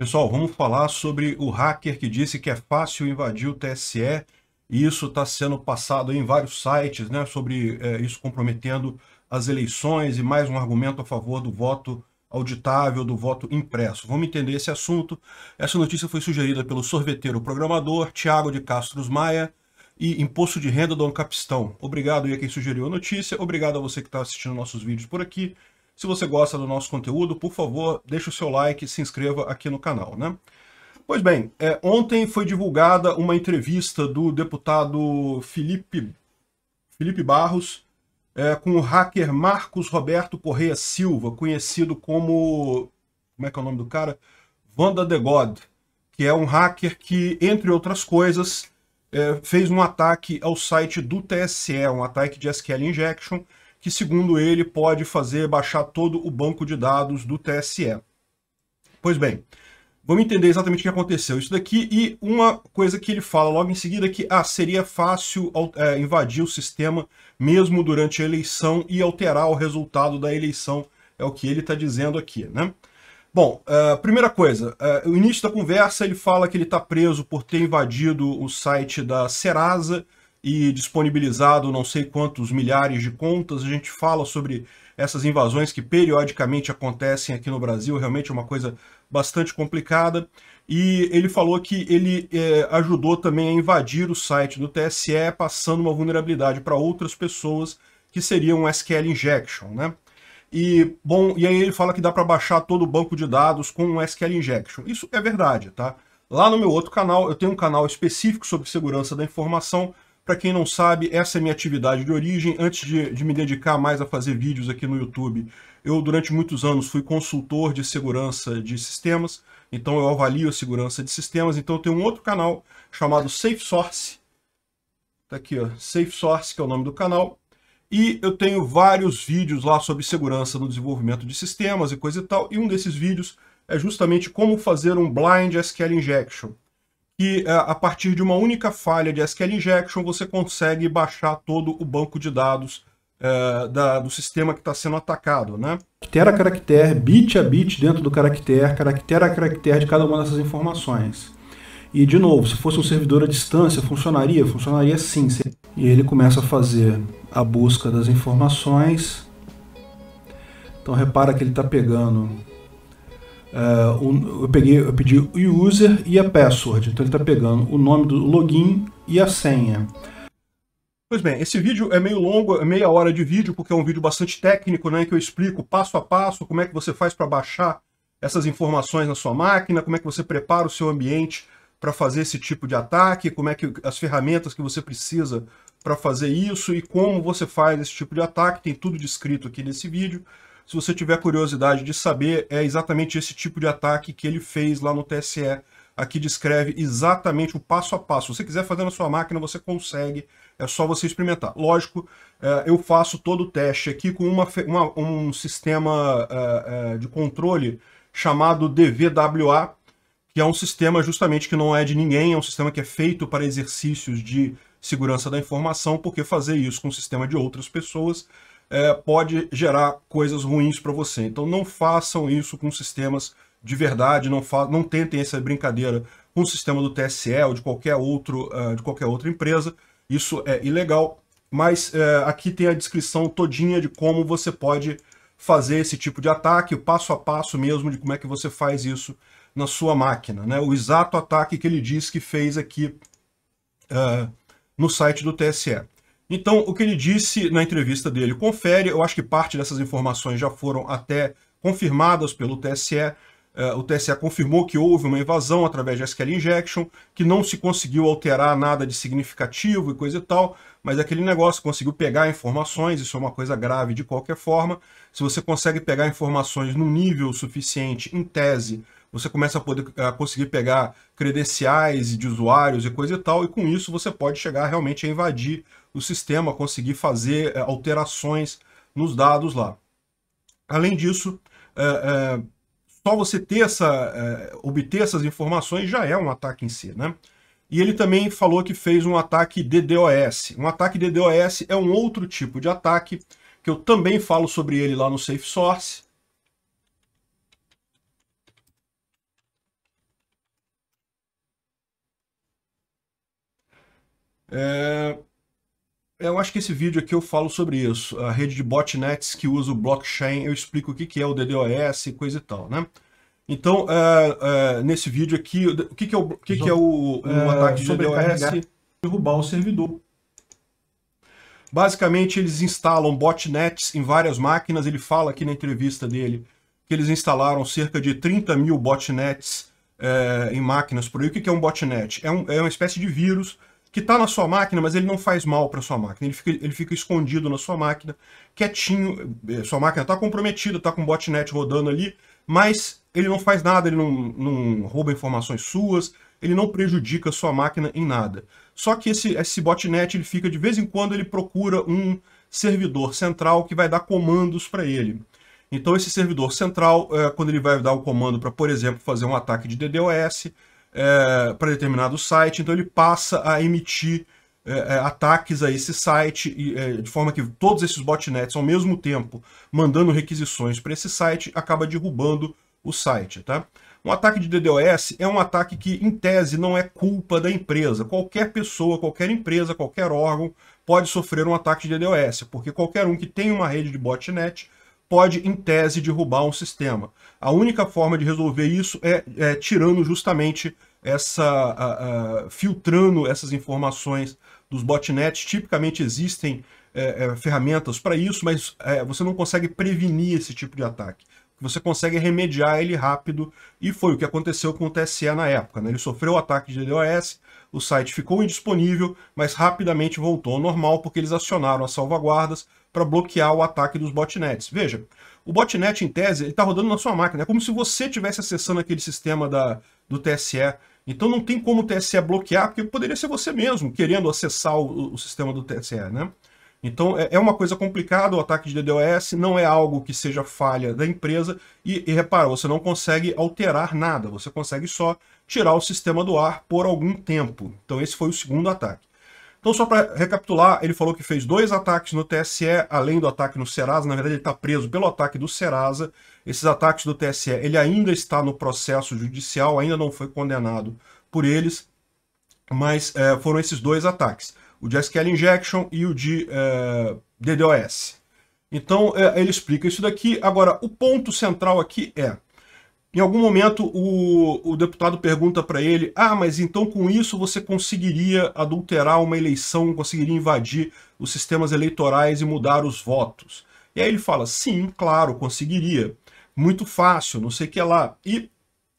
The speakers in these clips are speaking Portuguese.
Pessoal, vamos falar sobre o hacker que disse que é fácil invadir o TSE e isso está sendo passado em vários sites, né, sobre é, isso comprometendo as eleições e mais um argumento a favor do voto auditável, do voto impresso. Vamos entender esse assunto. Essa notícia foi sugerida pelo sorveteiro programador Tiago de Castros Maia e Imposto de Renda Don Capistão. Obrigado aí a quem sugeriu a notícia, obrigado a você que está assistindo nossos vídeos por aqui. Se você gosta do nosso conteúdo, por favor, deixe o seu like e se inscreva aqui no canal, né? Pois bem, é, ontem foi divulgada uma entrevista do deputado Felipe, Felipe Barros é, com o hacker Marcos Roberto Correia Silva, conhecido como... Como é que é o nome do cara? Vanda The God, que é um hacker que, entre outras coisas, é, fez um ataque ao site do TSE, um ataque de SQL Injection, que, segundo ele, pode fazer baixar todo o banco de dados do TSE. Pois bem, vamos entender exatamente o que aconteceu isso daqui e uma coisa que ele fala logo em seguida é que ah, seria fácil é, invadir o sistema mesmo durante a eleição e alterar o resultado da eleição, é o que ele está dizendo aqui, né? Bom, uh, primeira coisa, uh, o início da conversa ele fala que ele está preso por ter invadido o site da Serasa e disponibilizado não sei quantos milhares de contas. A gente fala sobre essas invasões que periodicamente acontecem aqui no Brasil, realmente é uma coisa bastante complicada. E ele falou que ele é, ajudou também a invadir o site do TSE, passando uma vulnerabilidade para outras pessoas, que seria um SQL injection, né? E, bom, e aí ele fala que dá para baixar todo o banco de dados com um SQL injection. Isso é verdade, tá? Lá no meu outro canal, eu tenho um canal específico sobre segurança da informação, para quem não sabe, essa é minha atividade de origem. Antes de, de me dedicar mais a fazer vídeos aqui no YouTube, eu durante muitos anos fui consultor de segurança de sistemas, então eu avalio a segurança de sistemas. Então eu tenho um outro canal chamado Safe Source. Tá aqui, ó, Safe Source, que é o nome do canal. E eu tenho vários vídeos lá sobre segurança no desenvolvimento de sistemas e coisa e tal. E um desses vídeos é justamente como fazer um blind SQL injection que é, a partir de uma única falha de SQL injection você consegue baixar todo o banco de dados é, da, do sistema que está sendo atacado, né? Caractere a caractere, bit a bit dentro do caractere, caractere a caractere de cada uma dessas informações. E, de novo, se fosse um servidor à distância, funcionaria? Funcionaria sim. E ele começa a fazer a busca das informações. Então, repara que ele está pegando Uh, eu, peguei, eu pedi o user e a password. Então ele está pegando o nome do login e a senha. Pois bem, esse vídeo é meio longo, é meia hora de vídeo, porque é um vídeo bastante técnico, né? Que eu explico passo a passo como é que você faz para baixar essas informações na sua máquina, como é que você prepara o seu ambiente para fazer esse tipo de ataque, como é que as ferramentas que você precisa para fazer isso e como você faz esse tipo de ataque, tem tudo descrito aqui nesse vídeo. Se você tiver curiosidade de saber, é exatamente esse tipo de ataque que ele fez lá no TSE. Aqui descreve exatamente o passo a passo. Se você quiser fazer na sua máquina, você consegue. É só você experimentar. Lógico, é, eu faço todo o teste aqui com uma, uma, um sistema é, é, de controle chamado DVWA, que é um sistema justamente que não é de ninguém, é um sistema que é feito para exercícios de segurança da informação, porque fazer isso com o sistema de outras pessoas é, pode gerar coisas ruins para você. Então não façam isso com sistemas de verdade, não, não tentem essa brincadeira com o sistema do TSE ou de qualquer, outro, uh, de qualquer outra empresa. Isso é ilegal, mas é, aqui tem a descrição todinha de como você pode fazer esse tipo de ataque, o passo a passo mesmo de como é que você faz isso na sua máquina. Né? O exato ataque que ele diz que fez aqui uh, no site do TSE. Então, o que ele disse na entrevista dele, confere, eu acho que parte dessas informações já foram até confirmadas pelo TSE. Eh, o TSE confirmou que houve uma invasão através de SQL Injection, que não se conseguiu alterar nada de significativo e coisa e tal, mas aquele negócio conseguiu pegar informações, isso é uma coisa grave de qualquer forma. Se você consegue pegar informações num nível suficiente, em tese, você começa a, poder, a conseguir pegar credenciais de usuários e coisa e tal, e com isso você pode chegar realmente a invadir o sistema conseguir fazer eh, alterações nos dados lá. Além disso, é, é, só você ter essa, é, obter essas informações já é um ataque em si, né? E ele também falou que fez um ataque DDoS. Um ataque DDoS é um outro tipo de ataque que eu também falo sobre ele lá no Safe Source. É, eu acho que esse vídeo aqui eu falo sobre isso. A rede de botnets que usa o blockchain, eu explico o que é o DDoS, e coisa e tal, né? Então, é, é, nesse vídeo aqui, o que, é o, que que é o, um é ataque de DDoS? Derrubar o servidor. Basicamente, eles instalam botnets em várias máquinas. Ele fala aqui na entrevista dele que eles instalaram cerca de 30 mil botnets é, em máquinas por aí. O que é um botnet? É, um, é uma espécie de vírus que está na sua máquina, mas ele não faz mal para sua máquina. Ele fica, ele fica, escondido na sua máquina, quietinho. É, sua máquina está comprometida, está com botnet rodando ali, mas ele não faz nada, ele não, não rouba informações suas, ele não prejudica a sua máquina em nada. Só que esse, esse botnet, ele fica de vez em quando, ele procura um servidor central que vai dar comandos para ele. Então esse servidor central, é, quando ele vai dar o um comando para, por exemplo, fazer um ataque de DDoS, é, para determinado site, então ele passa a emitir é, é, ataques a esse site, e, é, de forma que todos esses botnets, ao mesmo tempo, mandando requisições para esse site, acaba derrubando o site. Tá? Um ataque de DDoS é um ataque que, em tese, não é culpa da empresa. Qualquer pessoa, qualquer empresa, qualquer órgão pode sofrer um ataque de DDoS, porque qualquer um que tem uma rede de botnet pode, em tese, derrubar um sistema. A única forma de resolver isso é, é tirando justamente essa. A, a, filtrando essas informações dos botnets. Tipicamente existem é, é, ferramentas para isso, mas é, você não consegue prevenir esse tipo de ataque. Você consegue remediar ele rápido, e foi o que aconteceu com o TSE na época. Né? Ele sofreu o ataque de DDoS, o site ficou indisponível, mas rapidamente voltou ao normal porque eles acionaram as salvaguardas para bloquear o ataque dos botnets. Veja, o botnet, em tese, ele está rodando na sua máquina. É como se você estivesse acessando aquele sistema da, do TSE. Então não tem como o TSE bloquear, porque poderia ser você mesmo querendo acessar o, o sistema do TSE, né? Então é, é uma coisa complicada o ataque de DDoS, não é algo que seja falha da empresa. E, e repara, você não consegue alterar nada, você consegue só tirar o sistema do ar por algum tempo. Então esse foi o segundo ataque. Então, só para recapitular, ele falou que fez dois ataques no TSE, além do ataque no Serasa. Na verdade, ele está preso pelo ataque do Serasa. Esses ataques do TSE, ele ainda está no processo judicial, ainda não foi condenado por eles, mas é, foram esses dois ataques: o de SQL Injection e o de é, DDoS. Então, é, ele explica isso daqui. Agora, o ponto central aqui é em algum momento o, o deputado pergunta para ele: Ah, mas então com isso você conseguiria adulterar uma eleição, conseguiria invadir os sistemas eleitorais e mudar os votos? E aí ele fala: Sim, claro, conseguiria. Muito fácil, não sei o que lá. E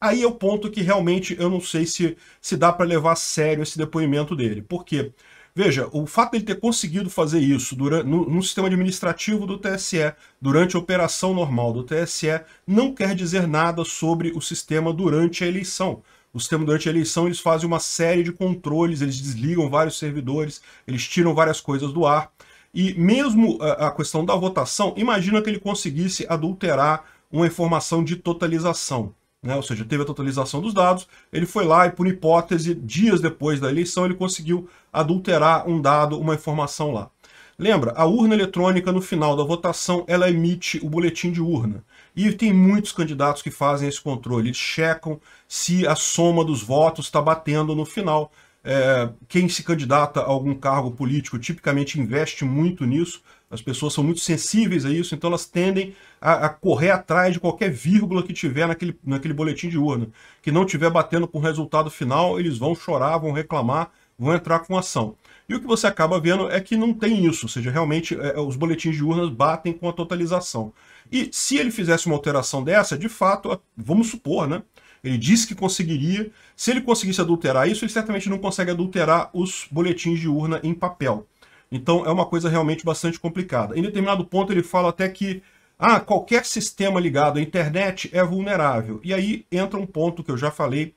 aí é o ponto que realmente eu não sei se, se dá para levar a sério esse depoimento dele. Por quê? Porque Veja, o fato de ele ter conseguido fazer isso durante, no, no, sistema administrativo do TSE, durante a operação normal do TSE, não quer dizer nada sobre o sistema durante a eleição. O sistema durante a eleição eles fazem uma série de controles, eles desligam vários servidores, eles tiram várias coisas do ar. E mesmo a questão da votação, imagina que ele conseguisse adulterar uma informação de totalização né? ou seja, teve a totalização dos dados, ele foi lá e, por hipótese, dias depois da eleição, ele conseguiu adulterar um dado, uma informação lá. Lembra, a urna eletrônica, no final da votação, ela emite o boletim de urna. E tem muitos candidatos que fazem esse controle, eles checam se a soma dos votos está batendo no final. É, quem se candidata a algum cargo político tipicamente investe muito nisso, as pessoas são muito sensíveis a isso, então elas tendem a, a, correr atrás de qualquer vírgula que tiver naquele, naquele boletim de urna. Que não tiver batendo com o resultado final, eles vão chorar, vão reclamar, vão entrar com ação. E o que você acaba vendo é que não tem isso, ou seja, realmente é, é os boletins de urnas batem com a totalização. E se ele fizesse uma alteração dessa, de fato, vamos supor, né? Ele disse que conseguiria. Se ele conseguisse adulterar isso, ele certamente não consegue adulterar os boletins de urna em papel. Então é uma coisa realmente bastante complicada. Em determinado ponto ele fala até que ah, qualquer sistema ligado à internet é vulnerável. E aí entra um ponto que eu já falei.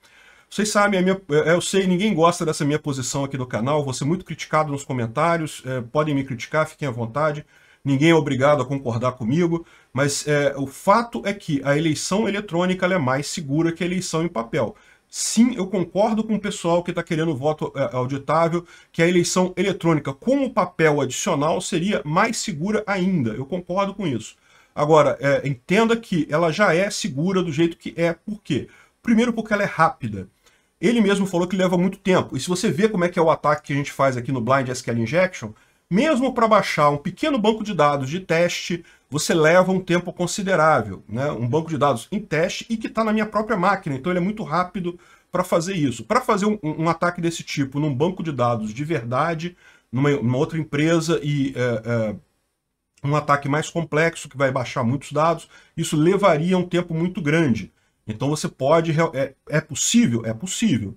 Vocês sabem, minha, é, eu sei, ninguém gosta dessa minha posição aqui do canal, vou ser muito criticado nos comentários, é, podem me criticar, fiquem à vontade, ninguém é obrigado a concordar comigo, mas é, o fato é que a eleição eletrônica é mais segura que a eleição em papel. Sim, eu concordo com o pessoal que está querendo voto é, auditável, que a eleição eletrônica com o papel adicional seria mais segura ainda. Eu concordo com isso. Agora, é, entenda que ela já é segura do jeito que é. Por quê? Primeiro porque ela é rápida. Ele mesmo falou que leva muito tempo. E se você vê como é que é o ataque que a gente faz aqui no Blind SQL Injection, mesmo para baixar um pequeno banco de dados de teste, você leva um tempo considerável, né? um banco de dados em teste e que está na minha própria máquina, então ele é muito rápido para fazer isso. Para fazer um, um, ataque desse tipo num banco de dados de verdade, numa, numa outra empresa e é, é, um ataque mais complexo que vai baixar muitos dados, isso levaria um tempo muito grande. Então você pode, é, é possível, é possível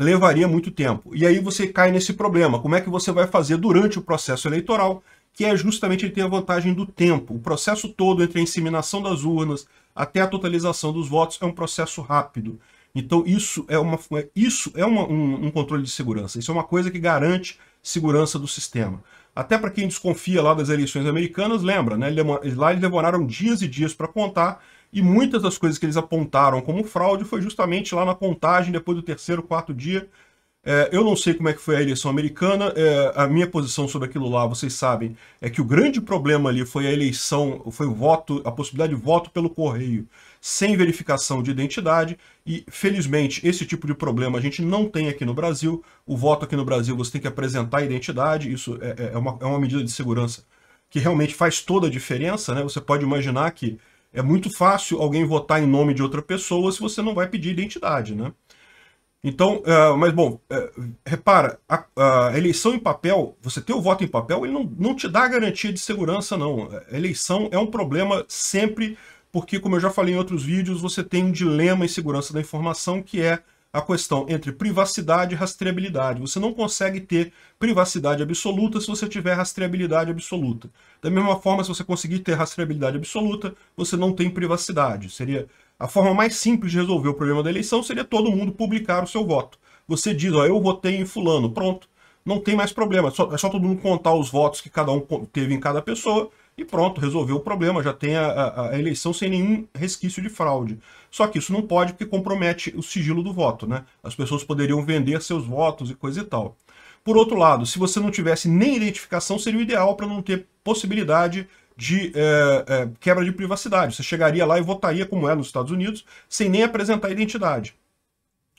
levaria muito tempo. E aí você cai nesse problema. Como é que você vai fazer durante o processo eleitoral, que é justamente ele ter a vantagem do tempo. O processo todo entre a inseminação das urnas até a totalização dos votos é um processo rápido. Então isso é, uma, é, isso é uma, um, um controle de segurança. Isso é uma coisa que garante segurança do sistema. Até para quem desconfia lá das eleições americanas, lembra, né? Lá eles demoraram dias e dias para contar e muitas das coisas que eles apontaram como fraude foi justamente lá na contagem, depois do terceiro, quarto dia. É, eu não sei como é que foi a eleição americana, é, a minha posição sobre aquilo lá, vocês sabem, é que o grande problema ali foi a eleição, foi o voto, a possibilidade de voto pelo correio, sem verificação de identidade, e felizmente esse tipo de problema a gente não tem aqui no Brasil. O voto aqui no Brasil você tem que apresentar a identidade, isso é, é, é uma, é uma medida de segurança que realmente faz toda a diferença, né? Você pode imaginar que é muito fácil alguém votar em nome de outra pessoa se você não vai pedir identidade, né? Então, uh, mas bom, uh, repara, a, a, eleição em papel, você ter o voto em papel, ele não, não te dá garantia de segurança, não. É, a eleição é um problema sempre, porque, como eu já falei em outros vídeos, você tem um dilema em segurança da informação que é a questão entre privacidade e rastreabilidade. Você não consegue ter privacidade absoluta se você tiver rastreabilidade absoluta. Da mesma forma, se você conseguir ter rastreabilidade absoluta, você não tem privacidade. Seria a forma mais simples de resolver o problema da eleição seria todo mundo publicar o seu voto. Você diz, ó, eu votei em fulano, pronto. Não tem mais problema, é só, é só todo mundo contar os votos que cada um teve em cada pessoa e pronto, resolveu o problema, já tem a, a, a, eleição sem nenhum resquício de fraude. Só que isso não pode porque compromete o sigilo do voto, né? As pessoas poderiam vender seus votos e coisa e tal. Por outro lado, se você não tivesse nem identificação, seria o ideal para não ter possibilidade de é, é, quebra de privacidade. Você chegaria lá e votaria como é nos Estados Unidos, sem nem apresentar identidade.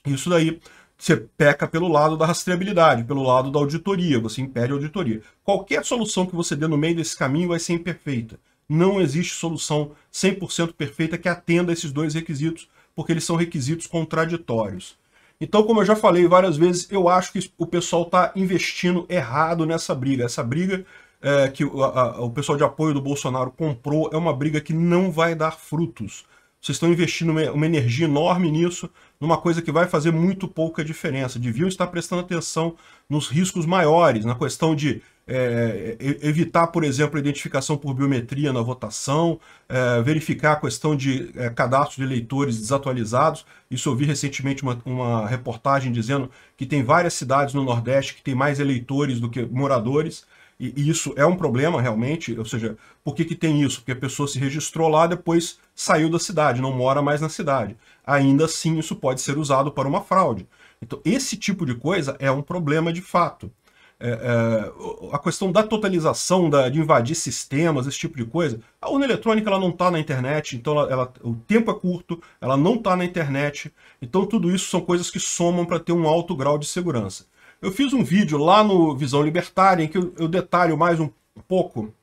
Isso daí você peca pelo lado da rastreabilidade, pelo lado da auditoria, você impede a auditoria. Qualquer solução que você dê no meio desse caminho vai ser imperfeita. Não existe solução 100% perfeita que atenda a esses dois requisitos, porque eles são requisitos contraditórios. Então, como eu já falei várias vezes, eu acho que o pessoal está investindo errado nessa briga. Essa briga é, que a, o pessoal de apoio do Bolsonaro comprou é uma briga que não vai dar frutos. Vocês estão investindo uma, uma energia enorme nisso, numa coisa que vai fazer muito pouca diferença. Deviam estar prestando atenção nos riscos maiores, na questão de é, é evitar, por exemplo, a identificação por biometria na votação, é, verificar a questão de é, cadastro de eleitores desatualizados. Isso eu vi recentemente uma, uma, reportagem dizendo que tem várias cidades no Nordeste que tem mais eleitores do que moradores. E, isso é um problema realmente, ou seja, por que, que tem isso? Porque a pessoa se registrou lá, depois saiu da cidade, não mora mais na cidade. Ainda assim, isso pode ser usado para uma fraude. Então, esse tipo de coisa é um problema de fato. É, é, a questão da totalização, da, de invadir sistemas, esse tipo de coisa. A urna eletrônica ela não está na internet, então ela, ela, o tempo é curto, ela não está na internet. Então tudo isso são coisas que somam para ter um alto grau de segurança. Eu fiz um vídeo lá no Visão Libertária, em que eu, detalho mais um pouco.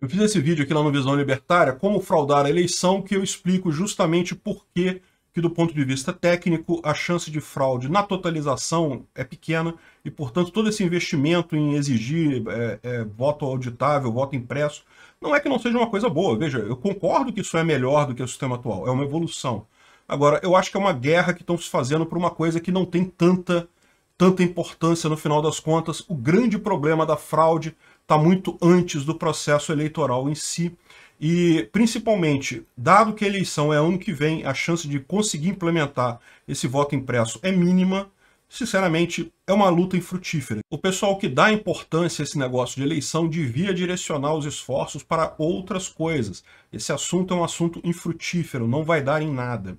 Eu fiz esse vídeo aqui lá no Visão Libertária, como fraudar a eleição, que eu explico justamente por que, do ponto de vista técnico, a chance de fraude na totalização é pequena e, portanto, todo esse investimento em exigir é, é, voto auditável, voto impresso, não é que não seja uma coisa boa. Veja, eu concordo que isso é melhor do que o sistema atual, é uma evolução. Agora, eu acho que é uma guerra que estão se fazendo por uma coisa que não tem tanta tanta importância no final das contas. O grande problema da fraude está muito antes do processo eleitoral em si. E, principalmente, dado que a eleição é ano que vem, a chance de conseguir implementar esse voto impresso é mínima. Sinceramente, é uma luta infrutífera. O pessoal que dá importância a esse negócio de eleição devia direcionar os esforços para outras coisas. Esse assunto é um assunto infrutífero, não vai dar em nada.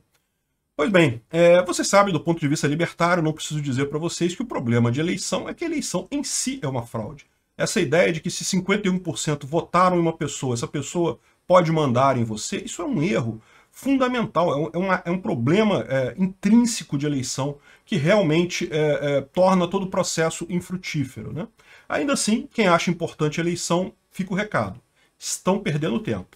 Pois bem, é, você sabe, do ponto de vista libertário, não preciso dizer para vocês que o problema de eleição é que a eleição em si é uma fraude. Essa ideia de que se 51% votaram em uma pessoa, essa pessoa pode mandar em você, isso é um erro fundamental, é um, é uma, é um problema é, intrínseco de eleição que realmente é, é, torna todo o processo infrutífero. Né? Ainda assim, quem acha importante a eleição, fica o recado. Estão perdendo tempo.